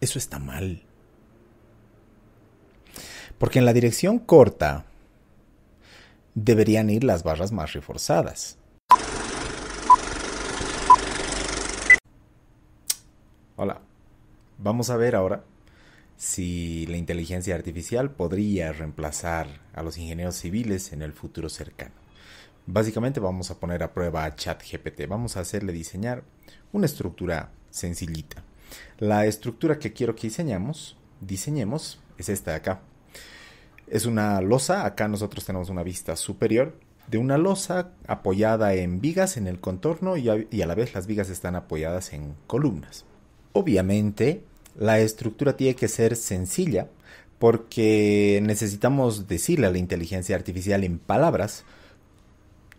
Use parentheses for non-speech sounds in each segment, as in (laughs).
Eso está mal. Porque en la dirección corta deberían ir las barras más reforzadas. Hola, vamos a ver ahora si la inteligencia artificial podría reemplazar a los ingenieros civiles en el futuro cercano. Básicamente vamos a poner a prueba a ChatGPT, vamos a hacerle diseñar una estructura sencillita la estructura que quiero que diseñamos, diseñemos es esta de acá. Es una losa, acá nosotros tenemos una vista superior de una losa apoyada en vigas en el contorno y y a la vez las vigas están apoyadas en columnas. Obviamente la estructura tiene que ser sencilla porque necesitamos decirle a la inteligencia artificial en palabras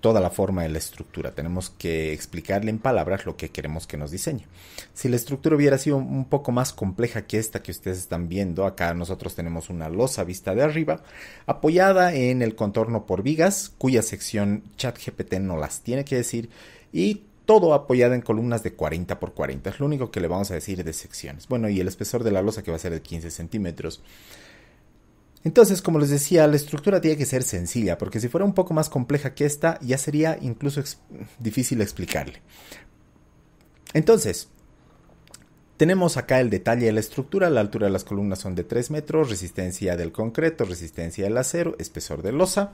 toda la forma de la estructura. Tenemos que explicarle en palabras lo que queremos que nos diseñe. Si la estructura hubiera sido un poco más compleja que esta que ustedes están viendo, acá nosotros tenemos una losa vista de arriba, apoyada en el contorno por vigas, cuya sección ChatGPT no las tiene que decir, y todo apoyado en columnas de 40 por 40. Es lo único que le vamos a decir de secciones. Bueno, y el espesor de la losa que va a ser de 15 centímetros. Entonces, como les decía, la estructura tiene que ser sencilla, porque si fuera un poco más compleja que esta, ya sería incluso difícil explicarle. Entonces, tenemos acá el detalle de la estructura, la altura de las columnas son de 3 metros, resistencia del concreto, resistencia del acero, espesor de losa.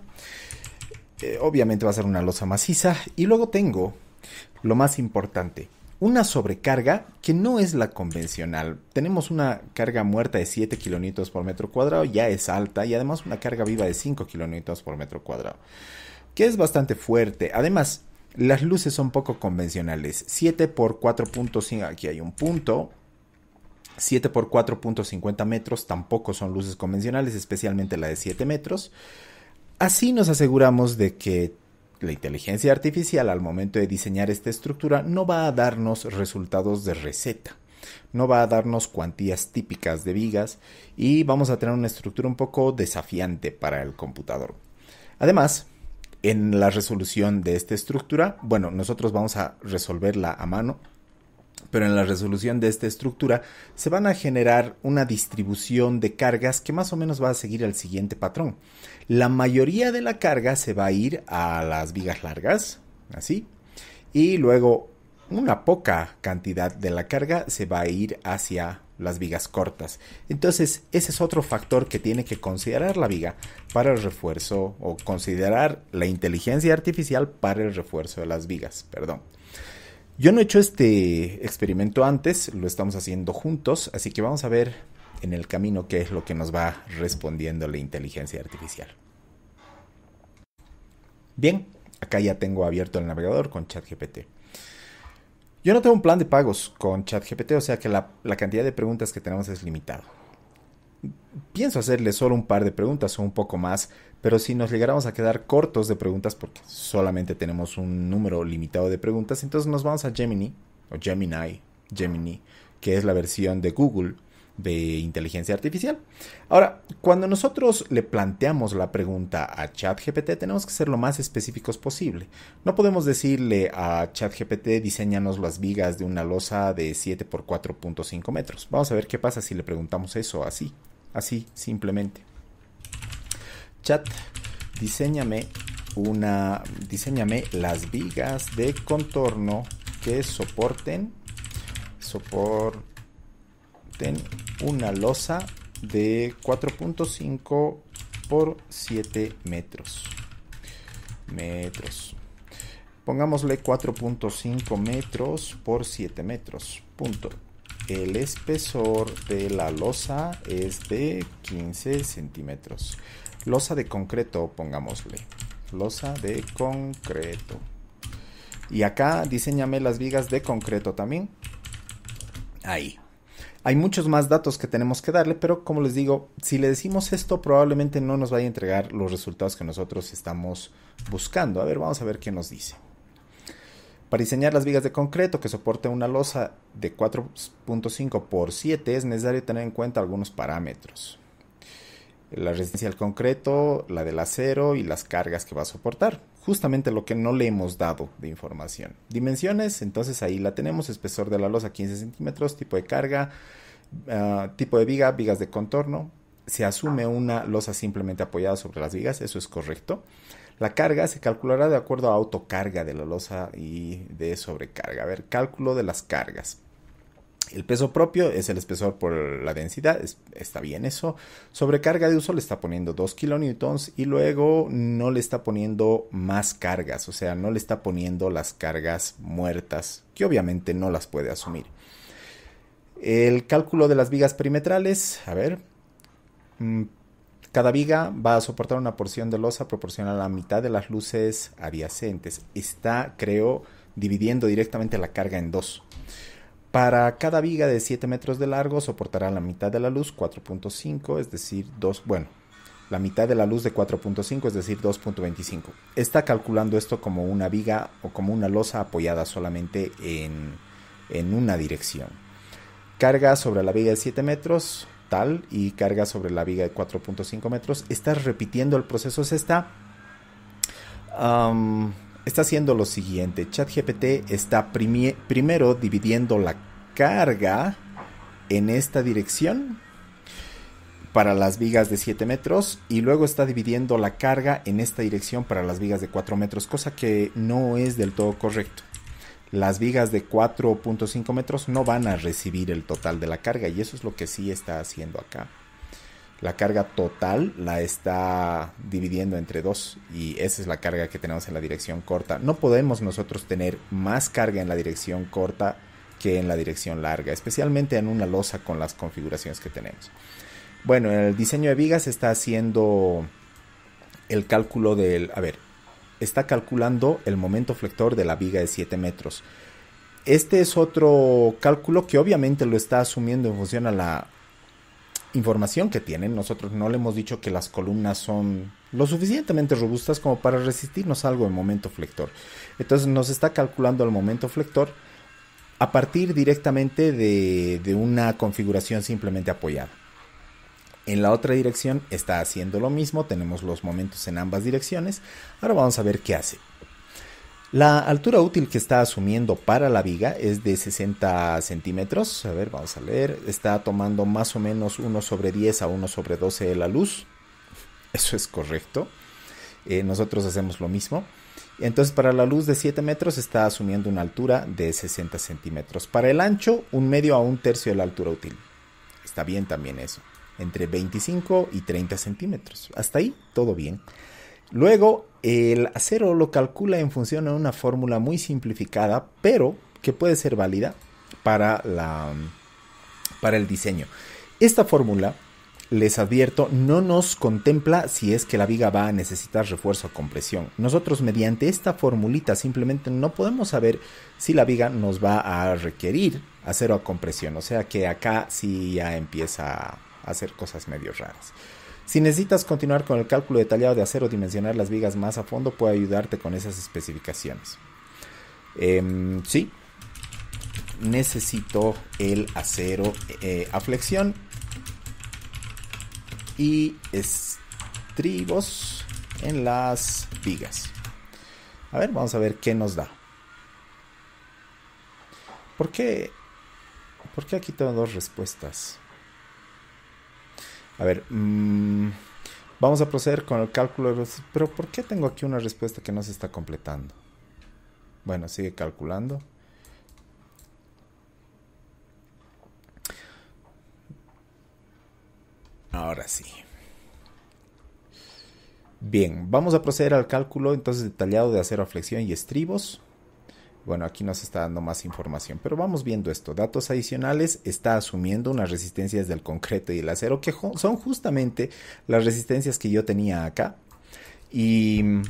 Eh, obviamente va a ser una losa maciza. Y luego tengo lo más importante, una sobrecarga que no es la convencional. Tenemos una carga muerta de 7 kN por metro cuadrado, ya es alta, y además una carga viva de 5 kN por metro cuadrado, que es bastante fuerte. Además, las luces son poco convencionales. 7 por 4.5, aquí hay un punto. 7 por 4.50 metros tampoco son luces convencionales, especialmente la de 7 metros. Así nos aseguramos de que la inteligencia artificial al momento de diseñar esta estructura no va a darnos resultados de receta, no va a darnos cuantías típicas de vigas y vamos a tener una estructura un poco desafiante para el computador. Además, en la resolución de esta estructura, bueno, nosotros vamos a resolverla a mano, pero en la resolución de esta estructura se van a generar una distribución de cargas que más o menos va a seguir el siguiente patrón la mayoría de la carga se va a ir a las vigas largas, así, y luego una poca cantidad de la carga se va a ir hacia las vigas cortas. Entonces, ese es otro factor que tiene que considerar la viga para el refuerzo o considerar la inteligencia artificial para el refuerzo de las vigas, perdón. Yo no he hecho este experimento antes, lo estamos haciendo juntos, así que vamos a ver en el camino que es lo que nos va respondiendo la inteligencia artificial. Bien, acá ya tengo abierto el navegador con ChatGPT. Yo no tengo un plan de pagos con ChatGPT, o sea que la, cantidad de preguntas que tenemos es limitada. Pienso hacerle solo un par de preguntas o un poco más, pero si nos llegáramos a quedar cortos de preguntas, porque solamente tenemos un número limitado de preguntas, entonces nos vamos a Gemini, o Gemini, Gemini, que es la versión de Google de inteligencia artificial. Ahora, cuando nosotros le planteamos la pregunta a ChatGPT, tenemos que ser lo más específicos posible. No podemos decirle a ChatGPT, diseñanos las vigas de una losa de 7 por 4.5 metros. Vamos a ver qué pasa si le preguntamos eso así, así, simplemente. Chat, diseñame una, diseñame las vigas de contorno que soporten, soporten ten una losa de 4.5 por 7 metros. Metros. Pongámosle 4.5 metros por 7 metros. Punto. El espesor de la losa es de 15 centímetros. Losa de concreto, pongámosle. Losa de concreto. Y acá diseñame las vigas de concreto también. Ahí. Hay muchos más datos que tenemos que darle, pero como les digo, si le decimos esto, probablemente no nos vaya a entregar los resultados que nosotros estamos buscando. A ver, vamos a ver qué nos dice. Para diseñar las vigas de concreto que soporte una losa de 4.5 por 7 es necesario tener en cuenta algunos parámetros. La resistencia al concreto, la del acero y las cargas que va a soportar justamente lo que no le hemos dado de información. Dimensiones, entonces ahí la tenemos, espesor de la losa 15 centímetros, tipo de carga, ah, tipo de viga, vigas de contorno. Se asume una losa simplemente apoyada sobre las vigas, eso es correcto. La carga se calculará de acuerdo a autocarga de la losa y de sobrecarga. A ver, cálculo de las cargas. El peso propio es el espesor por la densidad, está bien eso. Sobrecarga de uso le está poniendo 2 kN y luego no le está poniendo más cargas, o sea, no le está poniendo las cargas muertas, que obviamente no las puede asumir. El cálculo de las vigas perimetrales, a ver, mm, cada viga va a soportar una porción de losa proporcional a la mitad de las luces adyacentes. Está, creo, dividiendo directamente la carga en dos. Para cada viga de 7 metros de largo soportará la mitad de la luz 4.5, es decir, 2, bueno, la mitad de la luz de 4.5, es decir, 2.25. Está calculando esto como una viga o como una losa apoyada solamente en, una dirección. Carga sobre la viga de 7 metros, tal, y carga sobre la viga de 4.5 metros. Estás repitiendo el proceso, se está está haciendo lo siguiente. ChatGPT está primero dividiendo la carga en esta dirección para las vigas de 7 metros y luego está dividiendo la carga en esta dirección para las vigas de 4 metros, cosa que no es del todo correcto. Las vigas de 4.5 metros no van a recibir el total de la carga y eso es lo que sí está haciendo acá la carga total la está dividiendo entre dos y esa es la carga que tenemos en la dirección corta. No podemos nosotros tener más carga en la dirección corta que en la dirección larga, especialmente en una losa con las configuraciones que tenemos. Bueno, el diseño de vigas está haciendo el cálculo del... A ver, está calculando el momento flector de la viga de 7 metros. Este es otro cálculo que obviamente lo está asumiendo en función a la información que tienen. Nosotros no le hemos dicho que las columnas son lo suficientemente robustas como para resistirnos algo en momento flector. Entonces nos está calculando el momento flector a partir directamente de una configuración simplemente apoyada. En la otra dirección está haciendo lo mismo, tenemos los momentos en ambas direcciones. Ahora vamos a ver qué hace. La altura útil que está asumiendo para la viga es de 60 centímetros. A ver, vamos a leer. Está tomando más o menos 1 sobre 10 a 1 sobre 12 de la luz. Eso es correcto. Eh, nosotros hacemos lo mismo. Entonces para la luz de 7 metros está asumiendo una altura de 60 centímetros. Para el ancho, un medio a un tercio de la altura útil. Está bien también eso. Entre 25 y 30 centímetros. Hasta ahí, todo bien. Luego, el acero lo calcula en función de una fórmula muy simplificada, pero que puede ser válida para, para el diseño. Esta fórmula, les advierto, no nos contempla si es que la viga va a necesitar refuerzo o compresión. Nosotros mediante esta formulita simplemente no podemos saber si la viga nos va a requerir acero a compresión. O sea que acá sí ya empieza a hacer cosas medio raras. Si necesitas continuar con el cálculo detallado de acero dimensionar las vigas más a fondo, puedo ayudarte con esas especificaciones. Em, sí, necesito el acero eh, a flexión y estribos en las vigas. A ver, vamos a ver qué nos da. ¿Por qué? ¿Por qué aquí tengo dos respuestas? A ver, mm, vamos a proceder con el cálculo Pero ¿por qué tengo aquí una respuesta que no se está completando? Bueno, sigue calculando. Ahora sí. Bien, vamos a proceder al cálculo entonces detallado de acero a flexión y estribos. Bueno, aquí nos está dando más información, pero vamos viendo esto. Datos adicionales está asumiendo unas resistencias del concreto y el acero, que son justamente las resistencias que yo tenía acá. Y mm,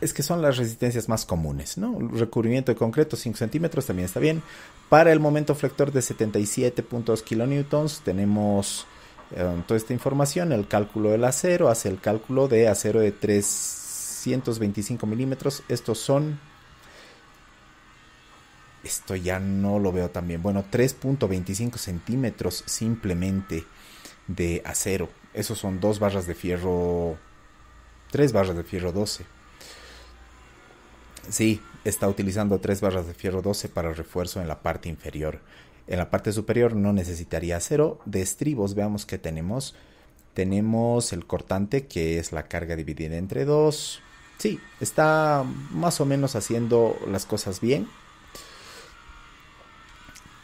es que son las resistencias más comunes, ¿no? Recubrimiento de concreto 5 centímetros también está bien. Para el momento flector de 77.2 kilonewtons tenemos eh, toda esta información, el cálculo del acero, hace el cálculo de acero de 3 225 milímetros. Estos son... Esto ya no lo veo tan bien. Bueno, 3.25 centímetros simplemente de acero. Esos son dos barras de fierro... Tres barras de fierro 12. Sí, está utilizando tres barras de fierro 12 para refuerzo en la parte inferior. En la parte superior no necesitaría acero. De estribos veamos que tenemos. Tenemos el cortante que es la carga dividida entre 2 sí, está más o menos haciendo las cosas bien.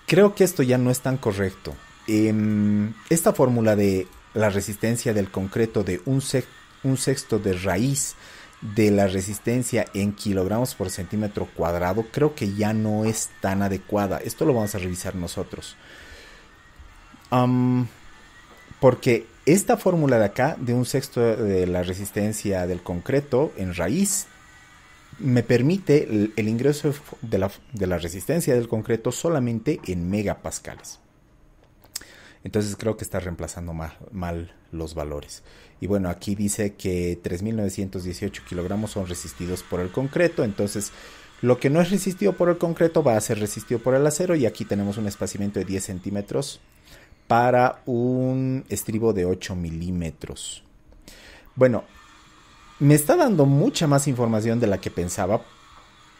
Creo que esto ya no es tan correcto. Em, esta fórmula de la resistencia del concreto de un, sexto de raíz de la resistencia en kilogramos por centímetro cuadrado creo que ya no es tan adecuada. Esto lo vamos a revisar nosotros. porque esta fórmula de acá, de un sexto de la resistencia del concreto en raíz, me permite el, ingreso de la, resistencia del concreto solamente en megapascales. Entonces creo que está reemplazando mal, mal los valores. Y bueno, aquí dice que 3.918 kilogramos son resistidos por el concreto. Entonces, lo que no es resistido por el concreto va a ser resistido por el acero. Y aquí tenemos un espaciamiento de 10 centímetros para un estribo de 8 milímetros. Bueno, me está dando mucha más información de la que pensaba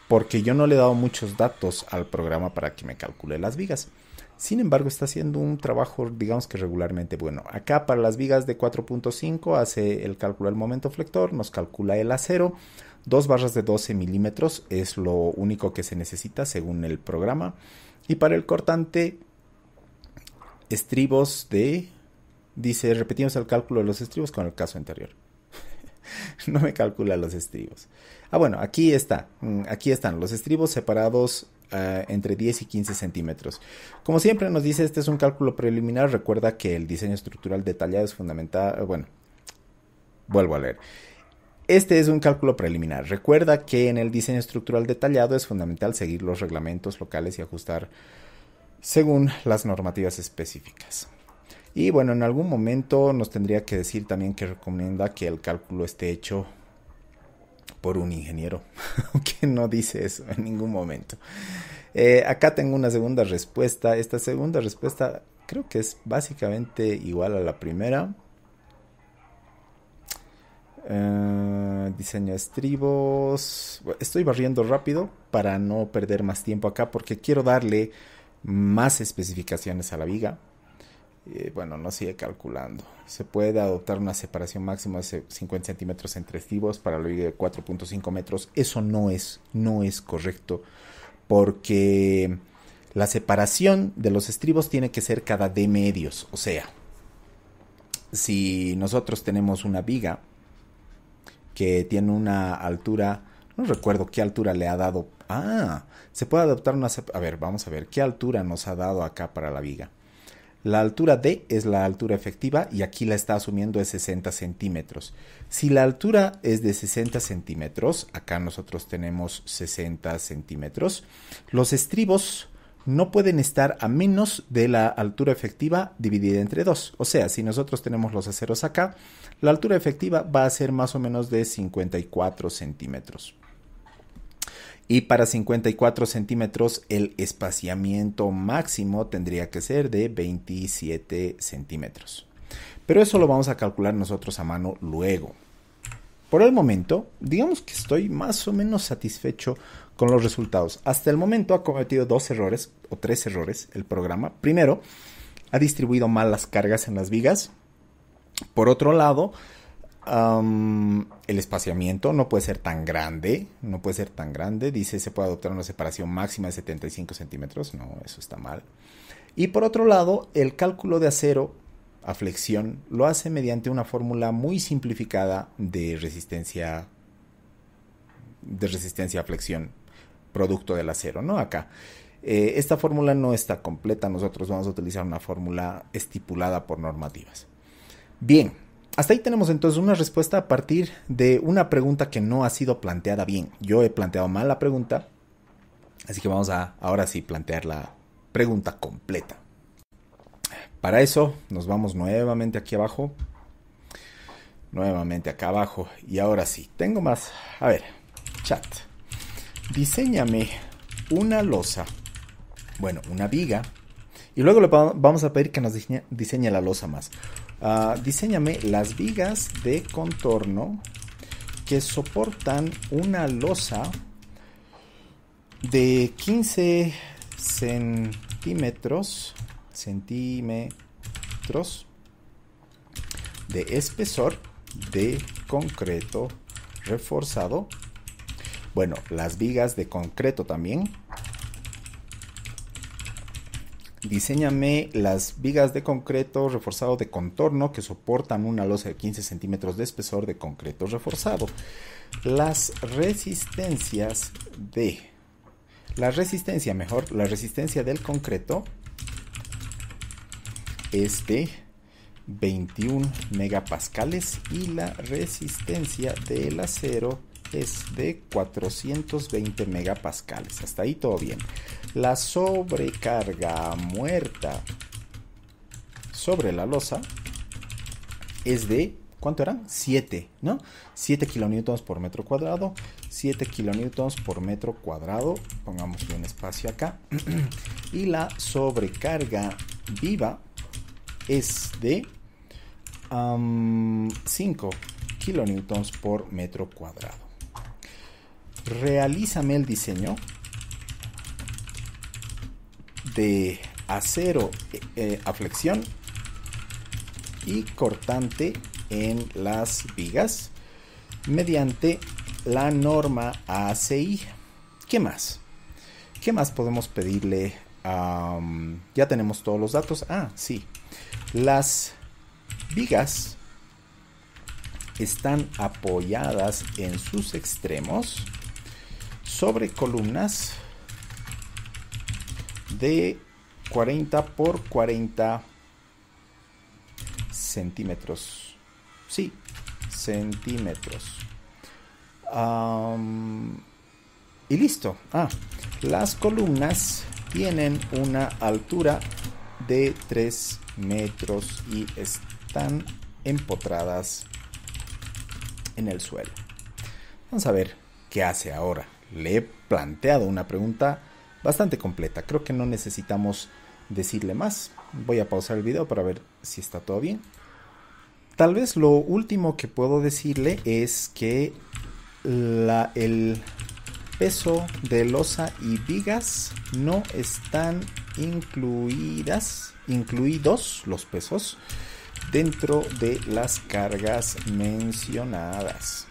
porque yo no le he dado muchos datos al programa para que me calcule las vigas. Sin embargo, está haciendo un trabajo, digamos que regularmente bueno. Acá para las vigas de 4.5 hace el cálculo del momento flector, nos calcula el acero. Dos barras de 12 milímetros es lo único que se necesita según el programa. Y para el cortante estribos de... Dice, repetimos el cálculo de los estribos con el caso anterior. (laughs) no me calcula los estribos. Ah, bueno, aquí está. Mm, aquí están los estribos separados ah, entre 10 y 15 centímetros. Como siempre nos dice, este es un cálculo preliminar. Recuerda que el diseño estructural detallado es fundamental. Ah, bueno, vuelvo a leer. Este es un cálculo preliminar. Recuerda que en el diseño estructural detallado es fundamental seguir los reglamentos locales y ajustar según las normativas específicas. Y bueno, en algún momento nos tendría que decir también que recomienda que el cálculo esté hecho por un ingeniero, (laughs) que no dice eso en ningún momento. Eh, acá tengo una segunda respuesta. Esta segunda respuesta creo que es básicamente igual a la primera. Eh, diseño estribos. Estoy barriendo rápido para no perder más tiempo acá porque quiero darle más especificaciones a la viga. Eh, bueno, no sigue calculando. Se puede adoptar una separación máxima de 50 centímetros entre estribos para la viga de 4.5 metros. Eso no es, no es correcto porque la separación de los estribos tiene que ser cada de medios. O sea, si nosotros tenemos una viga que tiene una altura no recuerdo qué altura le ha dado. Ah, se puede adoptar una... A ver, vamos a ver, ¿qué altura nos ha dado acá para la viga? La altura D es la altura efectiva y aquí la está asumiendo de 60 centímetros. Si la altura es de 60 centímetros, acá nosotros tenemos 60 centímetros, los estribos no pueden estar a menos de la altura efectiva dividida entre 2. O sea, si nosotros tenemos los aceros acá, la altura efectiva va a ser más o menos de 54 centímetros y para 54 centímetros el espaciamiento máximo tendría que ser de 27 centímetros. Pero eso lo vamos a calcular nosotros a mano luego. Por el momento, digamos que estoy más o menos satisfecho con los resultados. Hasta el momento ha cometido dos errores o tres errores el programa. Primero, ha distribuido mal las cargas en las vigas. Por otro lado, el espaciamiento no puede ser tan grande, no puede ser tan grande. Dice, se puede adoptar una separación máxima de 75 centímetros. No, eso está mal. Y por otro lado, el cálculo de acero a flexión lo hace mediante una fórmula muy simplificada de resistencia de resistencia a flexión producto del acero, ¿no? Acá. Eh, esta fórmula no está completa, nosotros vamos a utilizar una fórmula estipulada por normativas. Bien, hasta ahí tenemos entonces una respuesta a partir de una pregunta que no ha sido planteada bien. Yo he planteado mal la pregunta, así que vamos a ahora sí plantear la pregunta completa. Para eso nos vamos nuevamente aquí abajo. Nuevamente acá abajo. Y ahora sí, tengo más. A ver, chat. Diseñame una losa. Bueno, una viga. Y luego le vamos a pedir que nos diseñe, la losa más Ah, diséñame diseñame las vigas de contorno que soportan una losa de 15 centímetros centímetros de espesor de concreto reforzado bueno las vigas de concreto también Diseñame las vigas de concreto reforzado de contorno que soportan una losa de 15 centímetros de espesor de concreto reforzado. Las resistencias de... La resistencia, mejor, la resistencia del concreto es de 21 megapascales y la resistencia del acero es de 420 megapascales. Hasta ahí todo bien la sobrecarga muerta sobre la losa es de, ¿cuánto eran? 7, ¿no? 7 kilonewtons por metro cuadrado, 7 kilonewtons por metro cuadrado, pongamos un espacio acá, (clears throat) y la sobrecarga viva es de 5 kilonewtons por metro cuadrado. Realízame el diseño de acero eh, eh, a flexión y cortante en las vigas mediante la norma ACI. ¿Qué más? ¿Qué más podemos pedirle? ya tenemos todos los datos. Ah, sí. Las vigas están apoyadas en sus extremos sobre columnas de 40 por 40 centímetros. Sí, centímetros. y listo. Ah, las columnas tienen una altura de 3 metros y están empotradas en el suelo. Vamos a ver qué hace ahora. Le he planteado una pregunta bastante completa. Creo que no necesitamos decirle más. Voy a pausar el video para ver si está todo bien. Tal vez lo último que puedo decirle es que el peso de losa y vigas no están incluidas, incluidos los pesos dentro de las cargas mencionadas.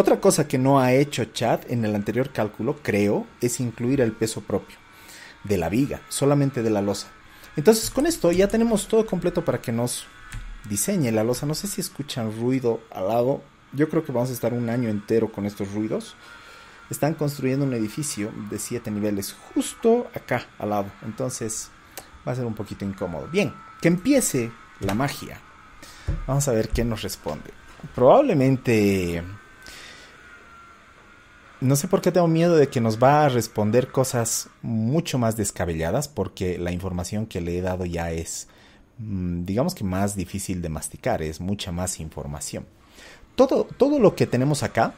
Otra cosa que no ha hecho Chad en el anterior cálculo, creo, es incluir el peso propio de la viga, solamente de la losa. Entonces con esto ya tenemos todo completo para que nos diseñe la losa. No sé si escuchan ruido al lado. Yo creo que vamos a estar un año entero con estos ruidos. Están construyendo un edificio de 7 niveles justo acá al lado. Entonces va a ser un poquito incómodo. Bien, que empiece la magia. Vamos a ver qué nos responde. Probablemente no sé por qué tengo miedo de que nos va a responder cosas mucho más descabelladas porque la información que le he dado ya es, mm, digamos que más difícil de masticar, es mucha más información. Todo, todo lo que tenemos acá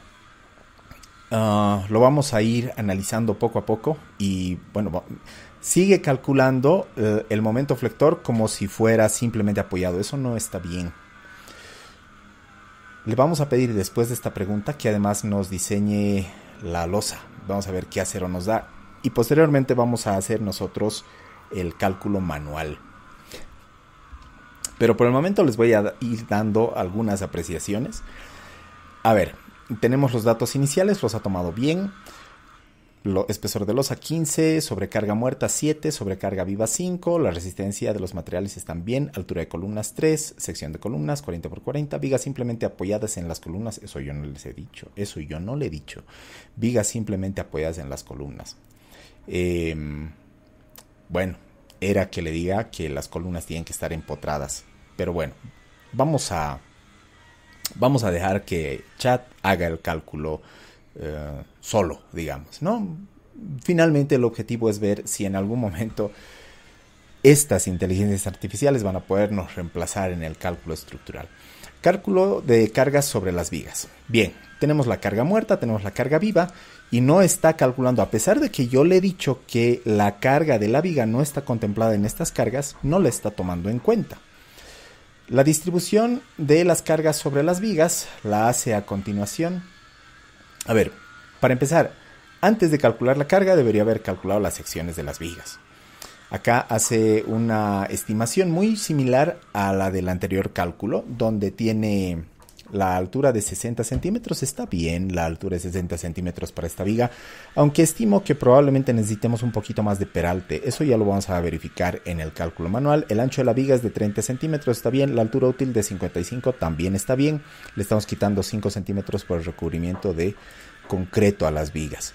ah, lo vamos a ir analizando poco a poco y bueno, sigue calculando eh, el momento flector como si fuera simplemente apoyado. Eso no está bien. Le vamos a pedir después de esta pregunta que además nos diseñe la losa. Vamos a ver qué acero nos da. Y posteriormente vamos a hacer nosotros el cálculo manual. Pero por el momento les voy a ir dando algunas apreciaciones. A ver, tenemos los datos iniciales, los ha tomado bien espesor de losa 15, sobrecarga muerta 7, sobrecarga viva 5, la resistencia de los materiales están bien, altura de columnas 3, sección de columnas 40 por 40, vigas simplemente apoyadas en las columnas, eso yo no les he dicho, eso yo no le he dicho, vigas simplemente apoyadas en las columnas. Em, bueno, era que le diga que las columnas tienen que estar empotradas, pero bueno, vamos a, vamos a dejar que Chat haga el cálculo eh, solo, digamos, ¿no? Finalmente el objetivo es ver si en algún momento estas inteligencias artificiales van a podernos reemplazar en el cálculo estructural. Cálculo de cargas sobre las vigas. Bien, tenemos la carga muerta, tenemos la carga viva y no está calculando, a pesar de que yo le he dicho que la carga de la viga no está contemplada en estas cargas, no la está tomando en cuenta. La distribución de las cargas sobre las vigas la hace a continuación a ver, para empezar, antes de calcular la carga debería haber calculado las secciones de las vigas. Acá hace una estimación muy similar a la del anterior cálculo, donde tiene la altura de 60 centímetros está bien, la altura de 60 centímetros para esta viga, aunque estimo que probablemente necesitemos un poquito más de peralte, eso ya lo vamos a verificar en el cálculo manual, el ancho de la viga es de 30 centímetros, está bien, la altura útil de 55 también está bien, le estamos quitando 5 centímetros por el recubrimiento de concreto a las vigas.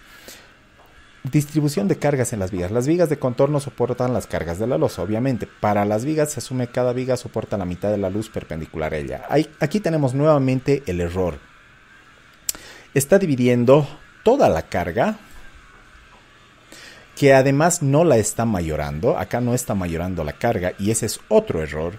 Distribución de cargas en las vigas. Las vigas de contorno soportan las cargas de la losa, obviamente. Para las vigas se asume que cada viga soporta la mitad de la luz perpendicular a ella. Aquí tenemos nuevamente el error. Está dividiendo toda la carga, que además no la está mayorando. Acá no está mayorando la carga y ese es otro error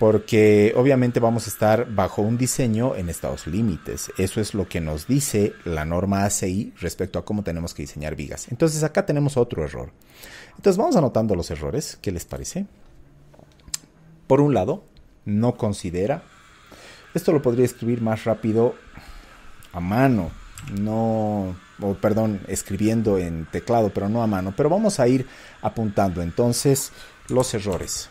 porque obviamente vamos a estar bajo un diseño en estados límites. Eso es lo que nos dice la norma ACI respecto a cómo tenemos que diseñar vigas. Entonces acá tenemos otro error. Entonces vamos anotando los errores, ¿qué les parece? Por un lado, no considera. Esto lo podría escribir más rápido a mano, no, o perdón, escribiendo en teclado, pero no a mano. Pero vamos a ir apuntando entonces los errores.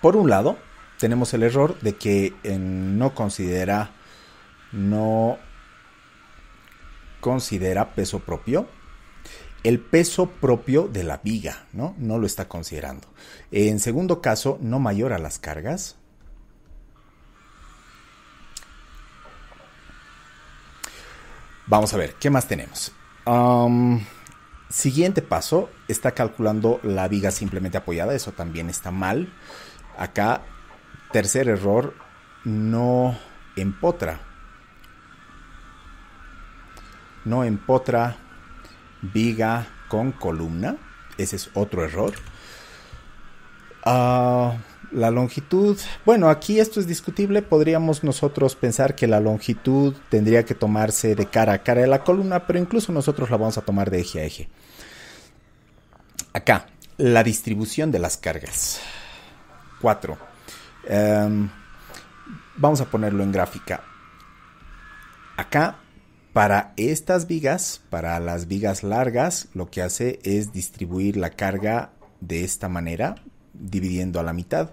Por un lado, tenemos el error de que no considera, no considera peso propio el peso propio de la viga, ¿no? No lo está considerando. En segundo caso, no mayor a las cargas. Vamos a ver, ¿qué más tenemos? siguiente paso, está calculando la viga simplemente apoyada, eso también está mal. Acá, tercer error, no empotra. No empotra viga con columna. Ese es otro error. Ah, la longitud, bueno, aquí esto es discutible. Podríamos nosotros pensar que la longitud tendría que tomarse de cara a cara de la columna, pero incluso nosotros la vamos a tomar de eje a eje. Acá, la distribución de las cargas. 4. Em, vamos a ponerlo en gráfica. Acá, para estas vigas, para las vigas largas, lo que hace es distribuir la carga de esta manera, dividiendo a la mitad.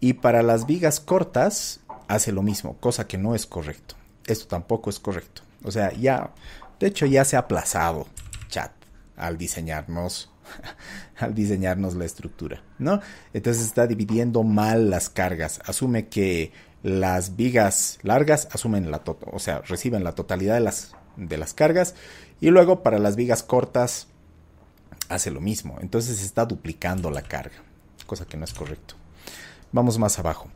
Y para las vigas cortas, hace lo mismo, cosa que no es correcto. Esto tampoco es correcto. O sea, ya, de hecho ya se ha aplazado chat al diseñarnos (laughs) al diseñarnos la estructura, ¿no? Entonces está dividiendo mal las cargas. Asume que las vigas largas asumen la tota, o sea, reciben la totalidad de las, de las cargas y luego para las vigas cortas hace lo mismo. Entonces está duplicando la carga, cosa que no es correcto. Vamos más abajo.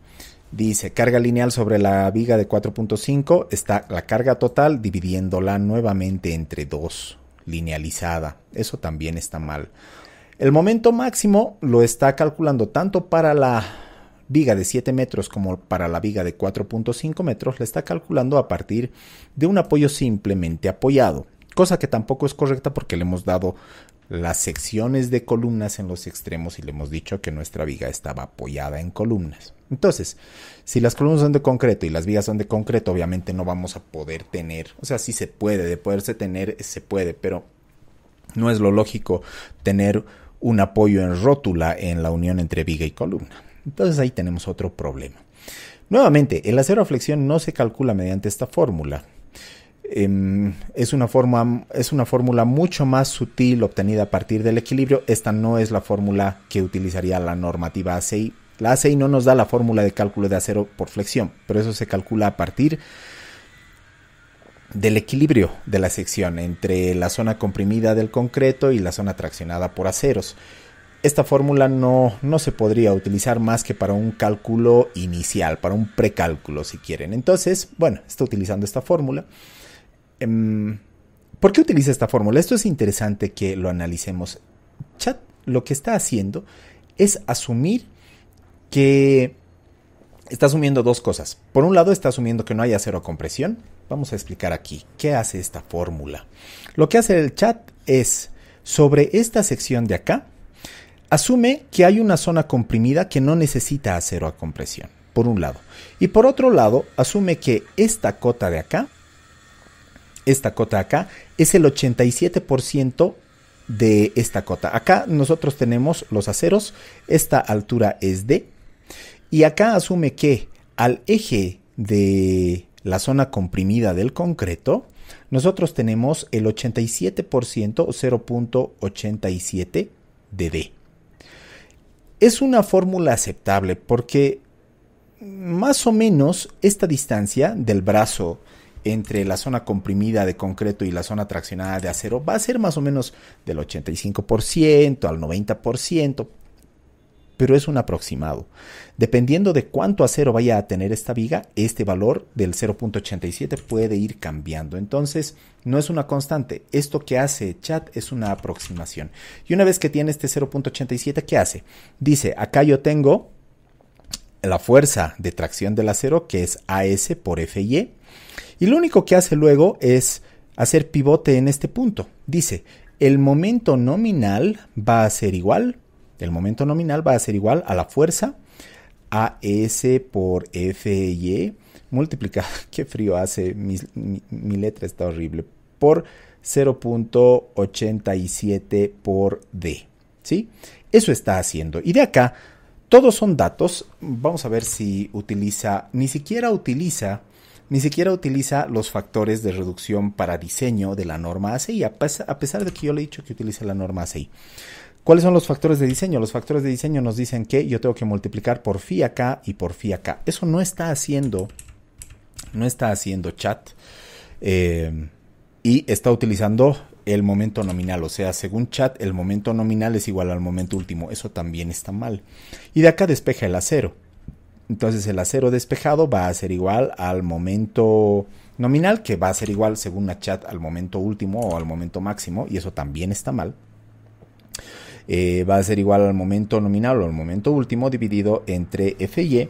Dice, carga lineal sobre la viga de 4.5 está la carga total dividiéndola nuevamente entre 2 linealizada. Eso también está mal. El momento máximo lo está calculando tanto para la viga de 7 metros como para la viga de 4.5 metros, la está calculando a partir de un apoyo simplemente apoyado, cosa que tampoco es correcta porque le hemos dado las secciones de columnas en los extremos y le hemos dicho que nuestra viga estaba apoyada en columnas. Entonces, si las columnas son de concreto y las vigas son de concreto, obviamente no vamos a poder tener, o sea, sí se puede, de poderse tener, se puede, pero no es lo lógico tener un apoyo en rótula en la unión entre viga y columna. Entonces ahí tenemos otro problema. Nuevamente, el acero a flexión no se calcula mediante esta fórmula. Em, es, una forma, es una fórmula mucho más sutil obtenida a partir del equilibrio. Esta no es la fórmula que utilizaría la normativa ACI, la ACI no nos da la fórmula de cálculo de acero por flexión, pero eso se calcula a partir del equilibrio de la sección entre la zona comprimida del concreto y la zona traccionada por aceros. Esta fórmula no, no se podría utilizar más que para un cálculo inicial, para un precálculo si quieren. Entonces, bueno, está utilizando esta fórmula. Em, ¿Por qué utiliza esta fórmula? Esto es interesante que lo analicemos. Chat lo que está haciendo es asumir que está asumiendo dos cosas. Por un lado, está asumiendo que no hay acero a compresión. Vamos a explicar aquí qué hace esta fórmula. Lo que hace el chat es, sobre esta sección de acá, asume que hay una zona comprimida que no necesita acero a compresión, por un lado. Y por otro lado, asume que esta cota de acá, esta cota de acá, es el 87% de esta cota. Acá nosotros tenemos los aceros, esta altura es de y acá asume que al eje de la zona comprimida del concreto, nosotros tenemos el 87% 0.87 de D. Es una fórmula aceptable porque más o menos esta distancia del brazo entre la zona comprimida de concreto y la zona traccionada de acero va a ser más o menos del 85% al 90%, pero es un aproximado. Dependiendo de cuánto acero vaya a tener esta viga, este valor del 0.87 puede ir cambiando. Entonces, no es una constante. Esto que hace chat es una aproximación. Y una vez que tiene este 0.87, ¿qué hace? Dice, acá yo tengo la fuerza de tracción del acero, que es AS por FY. E. Y lo único que hace luego es hacer pivote en este punto. Dice, el momento nominal va a ser igual el momento nominal va a ser igual a la fuerza AS por FY e, multiplicada, (laughs) qué frío hace, mi, letra está horrible, por 0.87 por D. ¿Sí? Eso está haciendo. Y de acá, todos son datos. Vamos a ver si utiliza, ni siquiera utiliza ni siquiera utiliza los factores de reducción para diseño de la norma ACI, a pesar de que yo le he dicho que utilice la norma ACI. ¿Cuáles son los factores de diseño? Los factores de diseño nos dicen que yo tengo que multiplicar por phi acá y por phi acá. Eso no está haciendo, no está haciendo chat eh, y está utilizando el momento nominal. O sea, según chat, el momento nominal es igual al momento último. Eso también está mal. Y de acá despeja el acero. Entonces el acero despejado va a ser igual al momento nominal, que va a ser igual según la chat al momento último o al momento máximo, y eso también está mal. Eh, va a ser igual al momento nominal o al momento último dividido entre FY, e.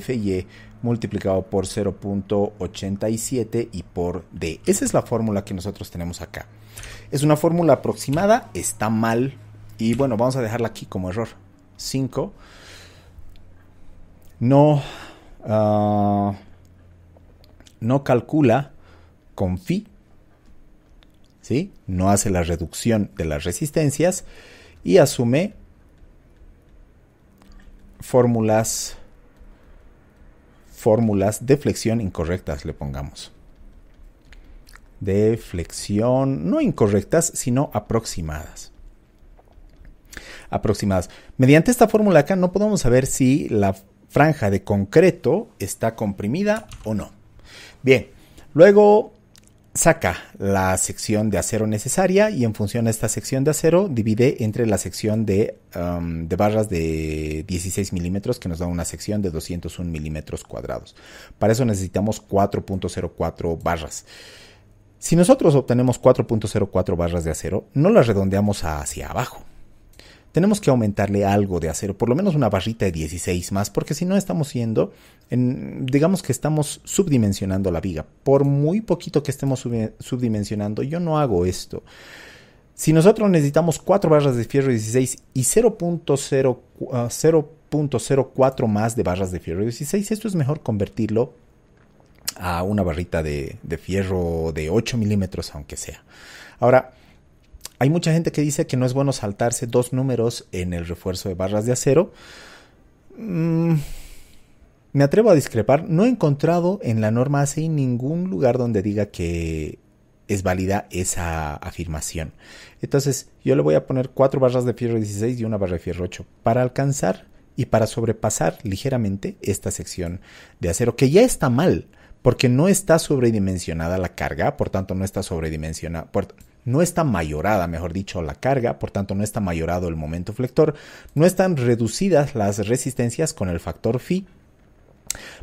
FY e multiplicado por 0.87 y por D. Esa es la fórmula que nosotros tenemos acá. Es una fórmula aproximada, está mal y bueno, vamos a dejarla aquí como error. 5. No, ah, no calcula con fi... ¿sí? No hace la reducción de las resistencias y asume fórmulas fórmulas de flexión incorrectas, le pongamos. De flexión, no incorrectas, sino aproximadas. Aproximadas. Mediante esta fórmula acá no podemos saber si la franja de concreto está comprimida o no. Bien, luego saca la sección de acero necesaria y en función a esta sección de acero divide entre la sección de, um, de barras de 16 milímetros que nos da una sección de 201 milímetros cuadrados. Para eso necesitamos 4.04 barras. Si nosotros obtenemos 4.04 barras de acero, no las redondeamos hacia abajo, tenemos que aumentarle algo de acero, por lo menos una barrita de 16 más, porque si no estamos siendo, digamos que estamos subdimensionando la viga. Por muy poquito que estemos subdimensionando, yo no hago esto. Si nosotros necesitamos 4 barras de fierro 16 y 0.04 ah, más de barras de fierro 16, esto es mejor convertirlo a una barrita de fierro de 8 milímetros, aunque sea. Ahora, hay mucha gente que dice que no es bueno saltarse dos números en el refuerzo de barras de acero. Mm, me atrevo a discrepar. No he encontrado en la norma ACI ningún lugar donde diga que es válida esa afirmación. Entonces, yo le voy a poner cuatro barras de fierro 16 y una barra de fierro 8 para alcanzar y para sobrepasar ligeramente esta sección de acero, que ya está mal, porque no está sobredimensionada la carga, por tanto no está sobredimensionada, no está mayorada, mejor dicho, la carga, por tanto no está mayorado el momento flector, no están reducidas las resistencias con el factor phi,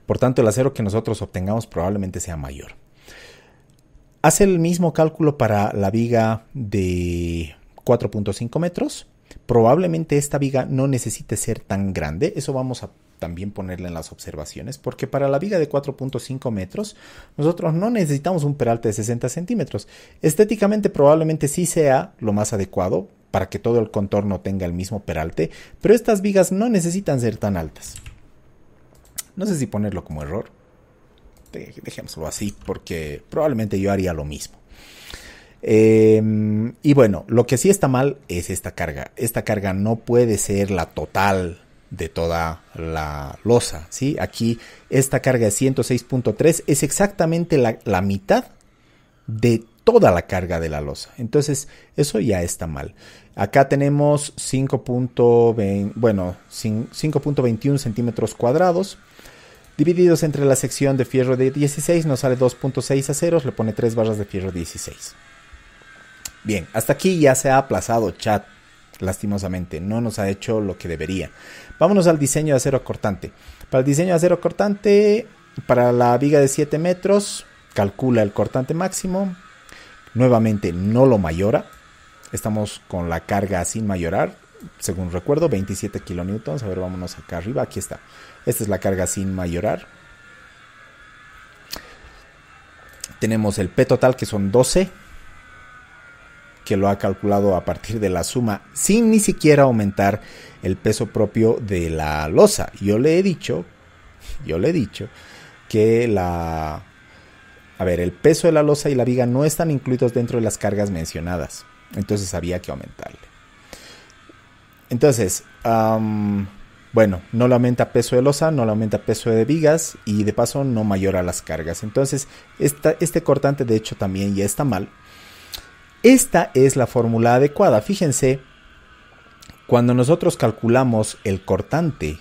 por tanto el acero que nosotros obtengamos probablemente sea mayor. Hace el mismo cálculo para la viga de 4.5 metros. Probablemente esta viga no necesite ser tan grande, eso vamos a también ponerla en las observaciones, porque para la viga de 4.5 metros nosotros no necesitamos un peralte de 60 centímetros. Estéticamente probablemente sí sea lo más adecuado para que todo el contorno tenga el mismo peralte, pero estas vigas no necesitan ser tan altas. No sé si ponerlo como error. Dejémoslo así, porque probablemente yo haría lo mismo. Em, y bueno, lo que sí está mal es esta carga. Esta carga no puede ser la total de toda la losa. ¿sí? Aquí esta carga de 106.3 es exactamente la, mitad de toda la carga de la losa. Entonces, eso ya está mal. Acá tenemos bueno, 5.21 centímetros cuadrados. Divididos entre la sección de fierro de 16 nos sale 2.6 aceros, le pone 3 barras de fierro 16. Bien, hasta aquí ya se ha aplazado chat, lastimosamente, no nos ha hecho lo que debería. Vámonos al diseño de acero cortante. Para el diseño de acero cortante, para la viga de 7 metros, calcula el cortante máximo. Nuevamente no lo mayora. Estamos con la carga sin mayorar. Según recuerdo, 27 kilonewtons. A ver, vámonos acá arriba. Aquí está. Esta es la carga sin mayorar. Tenemos el P total que son 12 que lo ha calculado a partir de la suma sin ni siquiera aumentar el peso propio de la losa. Yo le he dicho, yo le he dicho que la... A ver, el peso de la losa y la viga no están incluidos dentro de las cargas mencionadas. Entonces había que aumentarle. Entonces, bueno, no le aumenta peso de losa, no le aumenta peso de vigas y de paso no mayora las cargas. Entonces, este cortante de hecho también ya está mal esta es la fórmula adecuada. Fíjense, cuando nosotros calculamos el cortante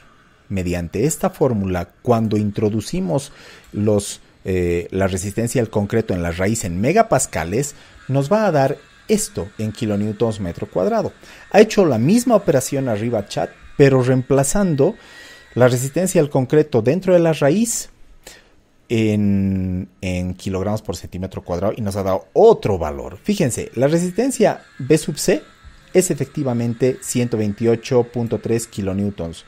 mediante esta fórmula, cuando introducimos los, eh, la resistencia al concreto en la raíz en megapascales, nos va a dar esto en kilonewtons metro cuadrado. Ha hecho la misma operación arriba chat, pero reemplazando la resistencia al concreto dentro de la raíz en, kilogramos por centímetro cuadrado y nos ha dado otro valor. Fíjense, la resistencia B sub C es efectivamente 128.3 kilonewtons.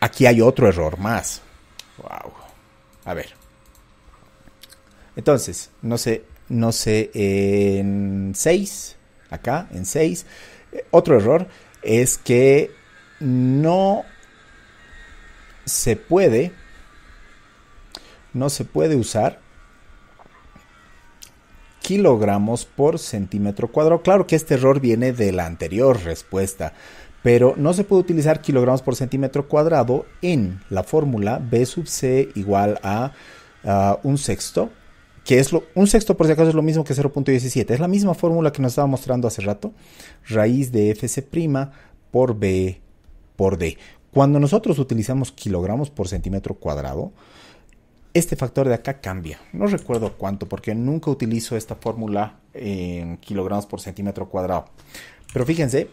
Aquí hay otro error más. Wow. A ver. Entonces, no sé, no sé, en 6, acá, en 6, otro error es que no se puede no se puede usar kilogramos por centímetro cuadrado. Claro que este error viene de la anterior respuesta, pero no se puede utilizar kilogramos por centímetro cuadrado en la fórmula B sub C igual a uh, un sexto, que es lo, un sexto por si acaso es lo mismo que 0.17. Es la misma fórmula que nos estaba mostrando hace rato, raíz de fc' por b por d. Cuando nosotros utilizamos kilogramos por centímetro cuadrado, este factor de acá cambia. No recuerdo cuánto, porque nunca utilizo esta fórmula en kilogramos por centímetro cuadrado. Pero fíjense,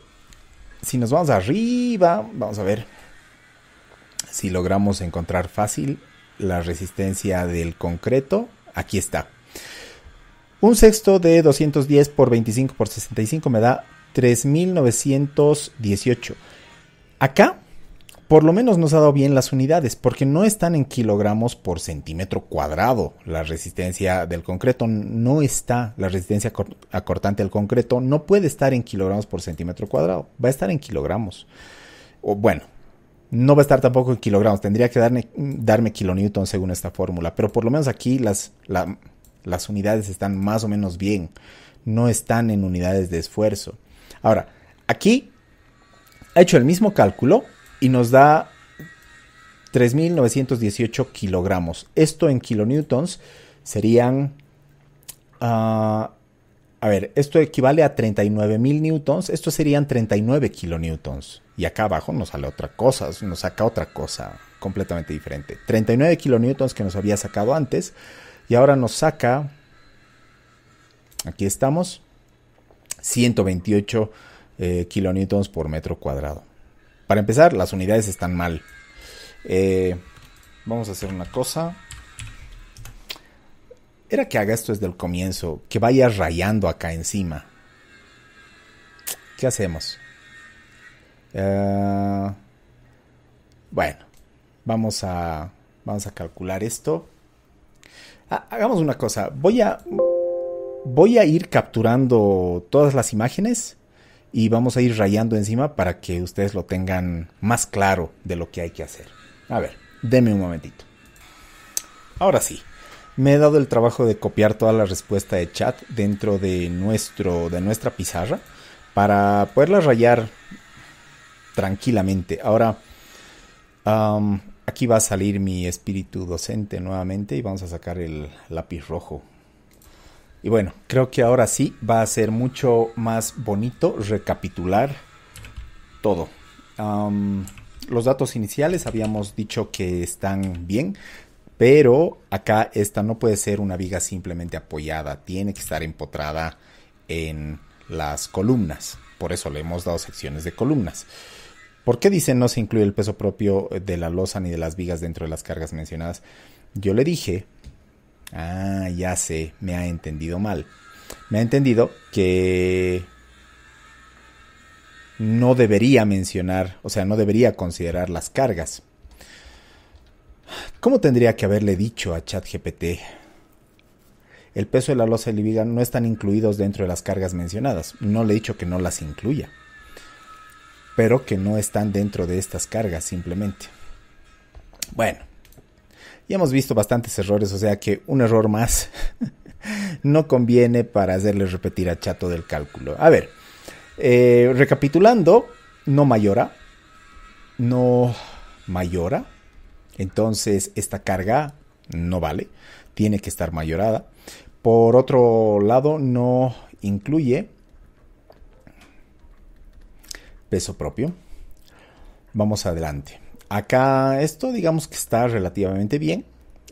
si nos vamos arriba, vamos a ver si logramos encontrar fácil la resistencia del concreto. Aquí está. Un sexto de 210 por 25 por 65 me da 3918. Acá por lo menos nos ha dado bien las unidades, porque no están en kilogramos por centímetro cuadrado. La resistencia del concreto no está, la resistencia acortante del concreto no puede estar en kilogramos por centímetro cuadrado, va a estar en kilogramos. O bueno, no va a estar tampoco en kilogramos, tendría que darme, darme kilonewton según esta fórmula, pero por lo menos aquí las, las unidades están más o menos bien, no están en unidades de esfuerzo. Ahora, aquí he hecho el mismo cálculo y nos da 3.918 kilogramos. Esto en kilonewtons serían... Ah, a ver, esto equivale a 39.000 newtons. Esto serían 39 kilonewtons. Y acá abajo nos sale otra cosa, nos saca otra cosa completamente diferente. 39 kilonewtons que nos había sacado antes. Y ahora nos saca... Aquí estamos. 128 eh, kilonewtons por metro cuadrado. Para empezar, las unidades están mal. Eh, vamos a hacer una cosa. Era que haga esto desde el comienzo, que vaya rayando acá encima. ¿Qué hacemos? Eh, bueno, vamos a, vamos a calcular esto. Ah, hagamos una cosa. Voy a, voy a ir capturando todas las imágenes y vamos a ir rayando encima para que ustedes lo tengan más claro de lo que hay que hacer. A ver, deme un momentito. Ahora sí, me he dado el trabajo de copiar toda la respuesta de chat dentro de, nuestro, de nuestra pizarra para poderla rayar tranquilamente. Ahora, aquí va a salir mi espíritu docente nuevamente y vamos a sacar el lápiz rojo y bueno, creo que ahora sí va a ser mucho más bonito recapitular todo. los datos iniciales habíamos dicho que están bien, pero acá esta no puede ser una viga simplemente apoyada, tiene que estar empotrada en las columnas. Por eso le hemos dado secciones de columnas. ¿Por qué dice no se incluye el peso propio de la losa ni de las vigas dentro de las cargas mencionadas? Yo le dije Ah, ya sé, me ha entendido mal. Me ha entendido que no debería mencionar, o sea, no debería considerar las cargas. ¿Cómo tendría que haberle dicho a ChatGPT? El peso de la losa y no están incluidos dentro de las cargas mencionadas. No le he dicho que no las incluya, pero que no están dentro de estas cargas simplemente. Bueno, ya hemos visto bastantes errores, o sea que un error más (laughs) no conviene para hacerle repetir a Chato del cálculo. A ver, eh, recapitulando, no mayora, no mayora, entonces esta carga no vale, tiene que estar mayorada. Por otro lado, no incluye peso propio. Vamos adelante. Acá esto digamos que está relativamente bien,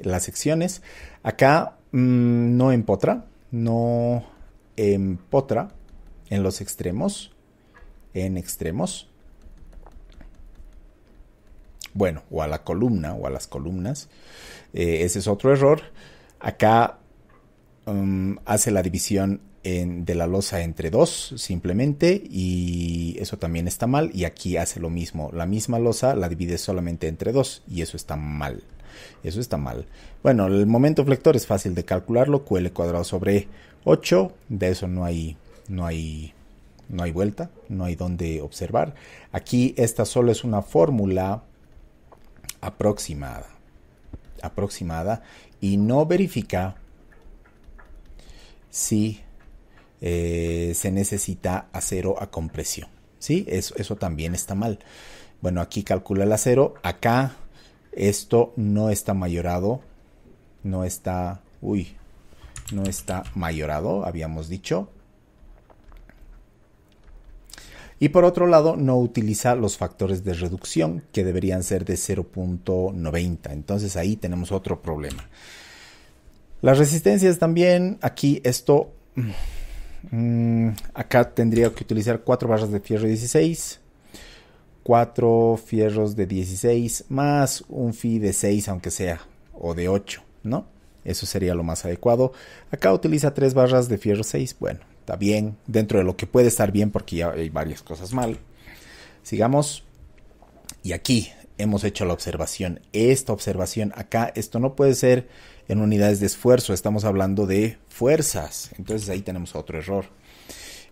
las secciones. Acá mm, no empotra, no empotra en los extremos, en extremos. Bueno, o a la columna o a las columnas. Eh, ese es otro error. Acá mm, hace la división en, de la losa entre dos simplemente y eso también está mal y aquí hace lo mismo la misma losa la divide solamente entre dos y eso está mal eso está mal bueno el momento flector es fácil de calcularlo ql cuadrado sobre 8 de eso no hay no hay no hay vuelta no hay donde observar aquí esta solo es una fórmula aproximada aproximada y no verifica si eh, se necesita acero a compresión. ¿sí? Eso, eso también está mal. Bueno, aquí calcula el acero. Acá esto no está mayorado. No está... Uy, no está mayorado, habíamos dicho. Y por otro lado, no utiliza los factores de reducción que deberían ser de 0.90. Entonces ahí tenemos otro problema. Las resistencias también, aquí esto Mm, acá tendría que utilizar 4 barras de fierro 16. 4 fierros de 16 más un fi de 6 aunque sea o de 8, ¿no? Eso sería lo más adecuado. Acá utiliza 3 barras de fierro 6. Bueno, está bien, dentro de lo que puede estar bien porque ya hay varias cosas mal. Sigamos. Y aquí hemos hecho la observación. Esta observación acá, esto no puede ser en unidades de esfuerzo, estamos hablando de fuerzas. Entonces ahí tenemos otro error.